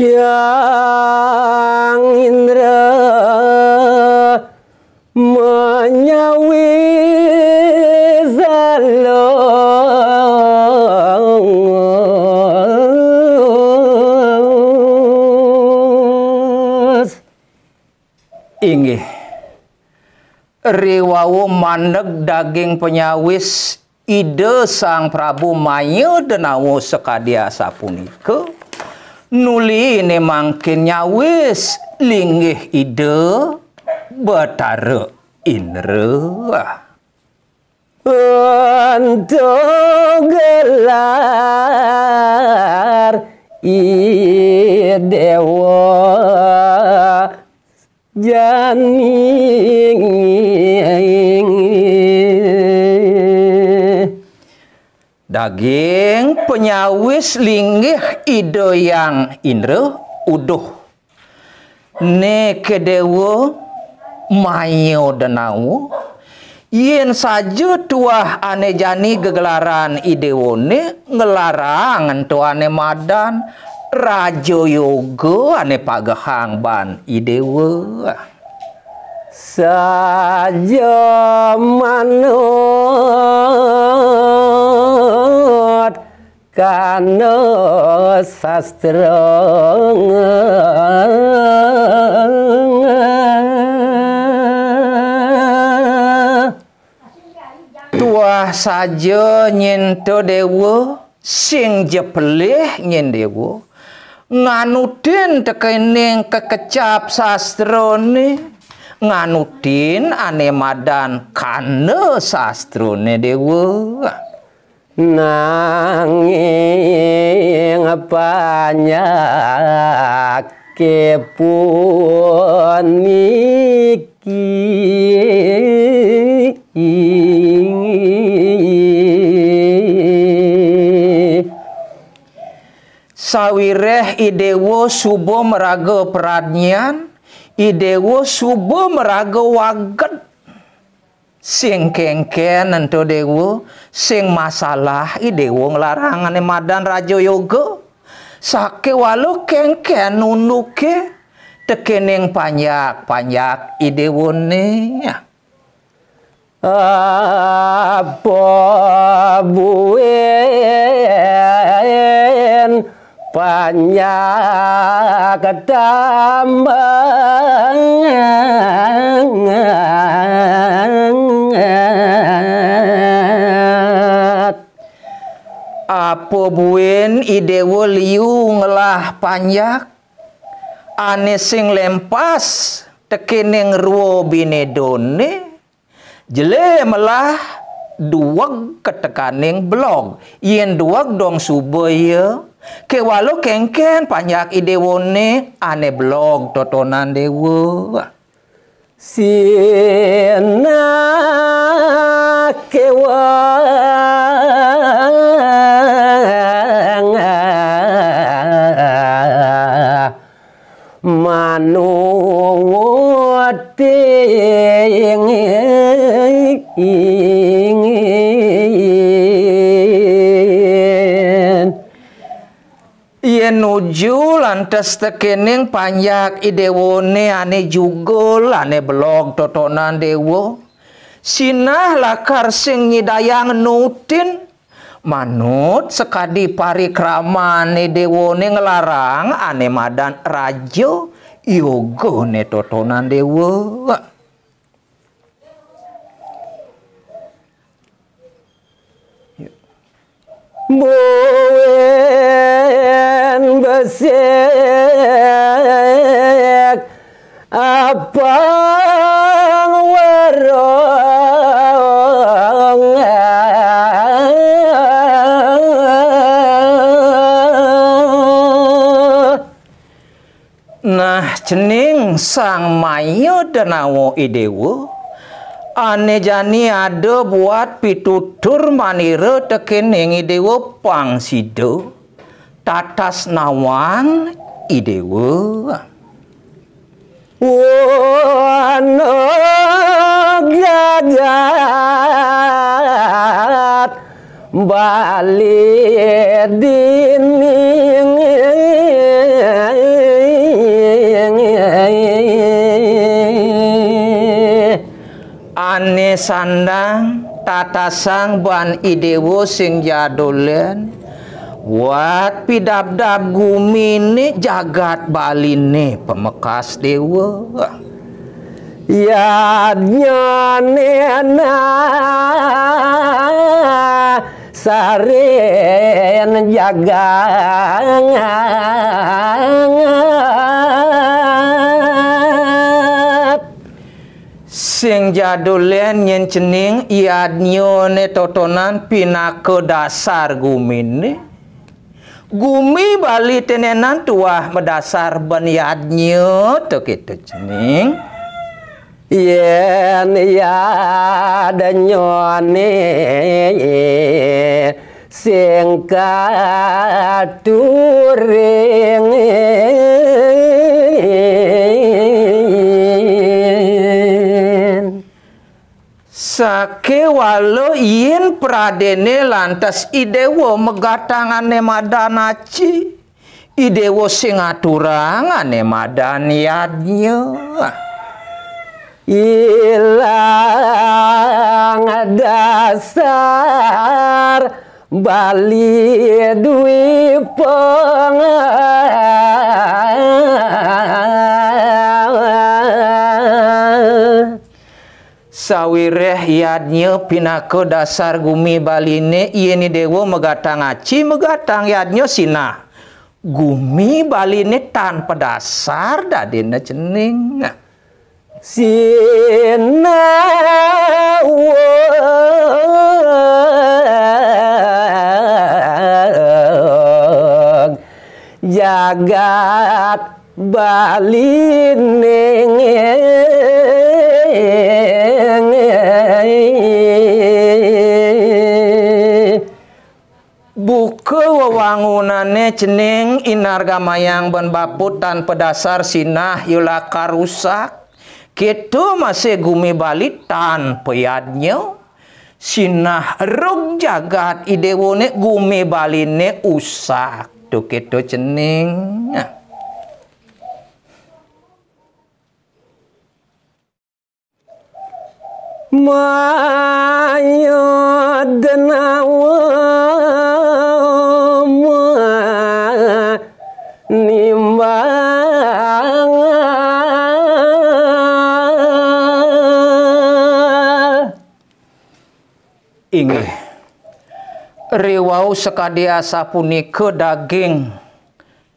yang indra menyawi zalong ingi riwawu mandeg daging penyawis ide sang Prabu mayu denawu sekadia sapunika Nuli ini makin nyawis linggih ide betara inre. Untuk gelar idewa janing daging penyawis linggih ide yang indra uduh ne kedewo mayo denau, yen saja tuah ane jani gegelaran idewone ngelarang tu ane madan rajo yoga ane pagahang ban idewa saja manusia kana sastra tua saja nyento dewa sing jepleh nyen dewa nganudin tekening kekecap sastrone nganudin anemadan kana sastrone dewa nanging banyak kepun niki sawireh idewo subo meraga peradnian idewo subo meraga waget sing kengken nento dewo sing masalah i dewo nglarangan madan rajo yoga sake walau kengken nunuke tekening panjak panjak idewone apa buen banyak tamat apa buen ide liu ngelah panjak ane sing lempas tekening ruo binedone jele melah dua ketekaning blog yen dua dong ya. Ke walau kengken panjak ide wone ane blog totonan dewa. Sina kewang manung ting Yen nuju lantas tekening panjak ne ane juga, ane blog totonan dewo. Sinah lakar sing ngidayang nutin. Manut sekadi pari kramane ne ngelarang ane madan rajo yogo ne totonan dewo. Boe sik abang werong nah jening sang mayo danawo idewa ane jani ado buat pitutur manira tekening idewa pangsido sido tatas nawang idewa wana gagat bali dining ane sandang tatasang ban idewo sing jadolen Wat pidab-dab gumini jagat Bali ni pemekas dewa. Ya nena, saren jaga sing jadulen yen cening iadnyo ne totonan pinake dasar gumine gumi bali tenenan tua medasar beniatnya tuh gitu cening yen ya denyone sing katuring Sake walo yin pradene lantas idewo megatangane madanaci. Idewo sing aturangane madaniadnya. Ilang dasar Bali dwi pengar sawwireh yadnyo pinako dasar gumi Baline ini dewo megatang aci megatang yadnyo Sina gumi Baline tanpa dasar dadina cening Sina wong jagat Baline buke wewangunane cening inarga mayang ben baputan pedasar sinah yulaka rusak kitu masih gumi balitan peyadnya sinah rug jagat idewone gumi baline usak tuh kitu cening nah. Maya denawa ma nimbang ing riwau sekadia sapunike daging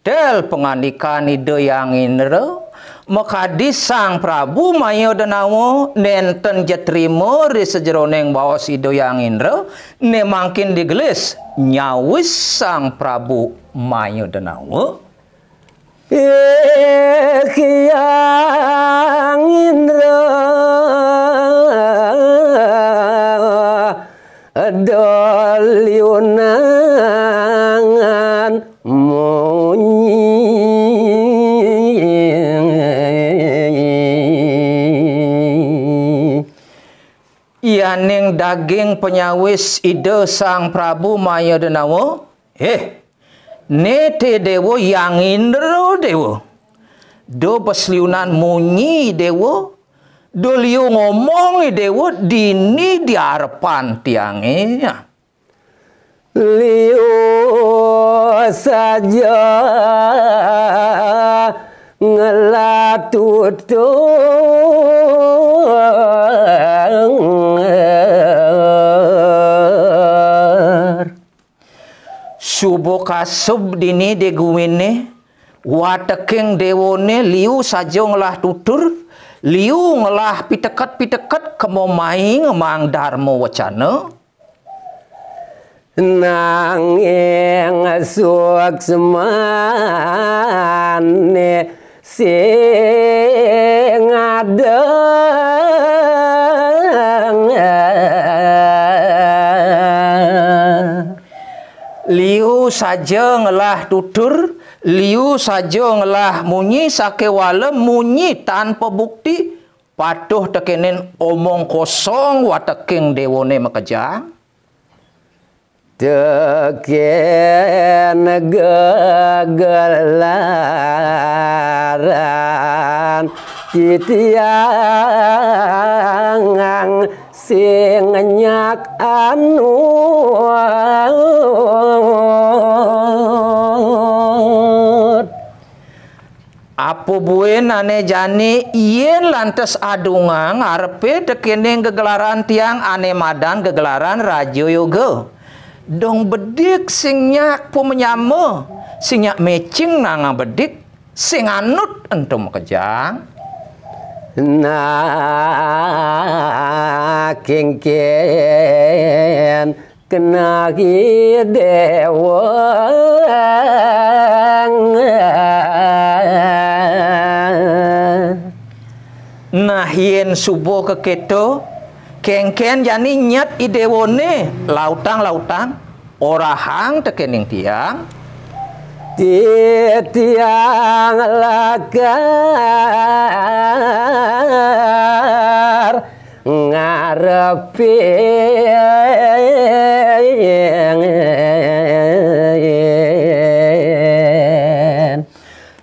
tel penganikan ide yang inreu mekadis sang Prabu mayo danamo nenten jetrimo di sejeroneng bawa sido yang indro ne makin digelis nyawis sang Prabu mayo danamo eh, indro nyaning daging penyawis ide sang Prabu Maya Denawa. eh nete dewo yang indro dewo do pesliunan munyi dewo do liu ngomong dewo dini di harapan tiangnya liu saja ngelatutur subuh kasub dini deguwene watekeng dewone liu saja ngelah tutur liu ngelah pitekat-pitekat kemomai ngemang darmo dharma wacana nang yang suak semane sing adeng liu saja ngelah tutur liu saja ngelah munyi sake wale munyi tanpa bukti patuh tekenen omong kosong wateking dewone mekejang Cekin gegelaran Citiangang sing nyak anu Apa buin ane jani iyan lantas adungang arpe dekening gegelaran tiang ane madan gegelaran rajo yoga. dong bedik singnya pu menyama singnya mecing nanga bedik sing anut entum kejang na ken kena dewang nah yen subuh ke keto Kengken jani nyet idewone lautang-lautang orahang tekening tiang tiang lagar ngarepi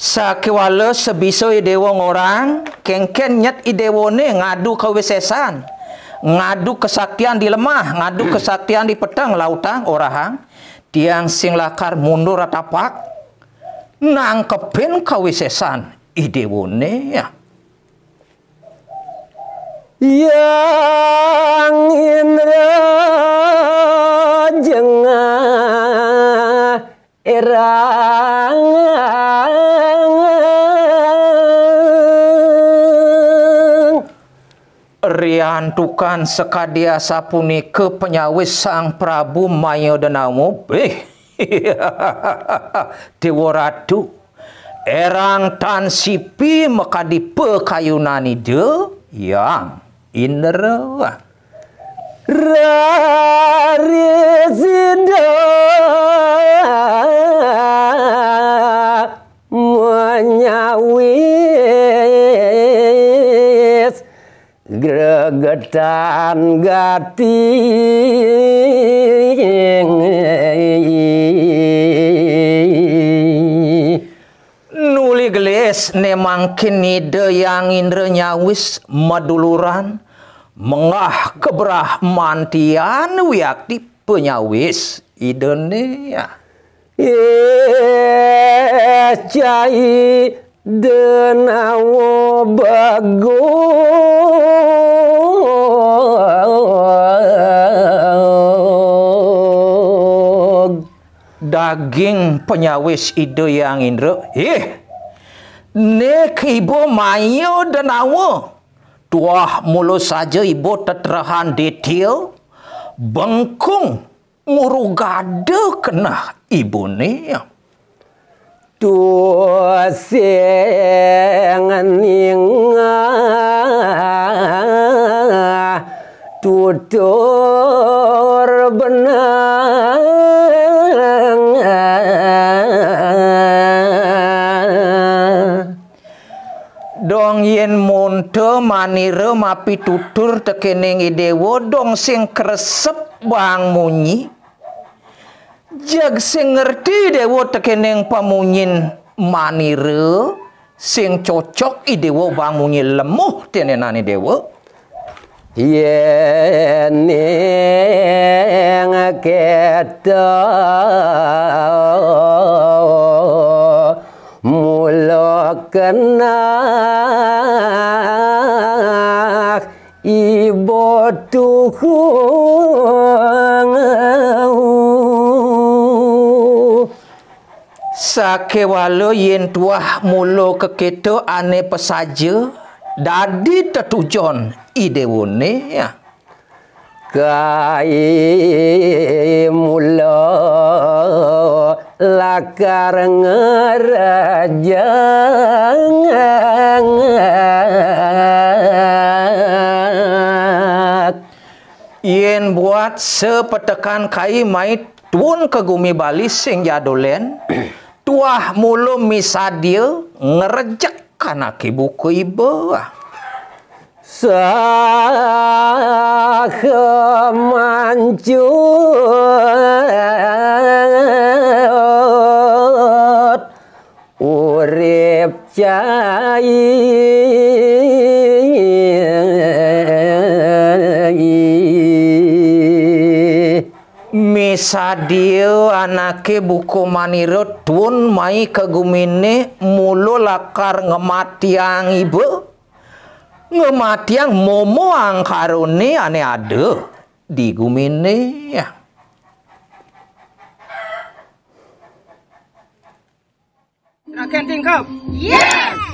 sakiwale sebiso idewo orang kengken nyet idewone ngadu kawisesan ngadu kesaktian di lemah, ngadu hmm. kesaktian di pedang lautan orang, tiang sing lakar mundur atapak, nangkepin kawisesan idewone ya. Yang diantukan sekadia sapuni ke penyawis sang Prabu Mayo denamu eh Dewa Ratu erang tan sipi maka di pekayunani de yang inderwa Rari zindah getan gating nuli gelis nemang kini deyang indra nyawis maduluran mengah keberah mantian wiakti penyawis idene ya cai denawo bagus daging penyawis itu yang indro ih nek ibu mayo dan awo tuah mulu saja ibu tetrahan detail bengkung murugade kena ibu ni tuah sengan ingat tutur benang dong yen monte manire mapi tutur tekeneng idewo, dong sing kresep bang munyi jag sing ngerti dewo tekeneng pamunyin manire sing cocok idewo bang munyi lemuh tenenane dewo Yen yang kita mula kena ibu tuhung sakewalo yen tuah mulo keketo ane pesaja dadi tetujon idewone ya kai mulo lakar ngerajangat yen buat sepetekan kai mai tuun ke gumi Bali sing jadolen tuah mulu misadil ngerejek karena buku ibu ah. sahamancut urip jai sadiu anake buku maniro tun mai kegumine mulu lakar ngematiang ibu ngematiang momo angkarone ane ade di gumine ya. Rakyat Yes!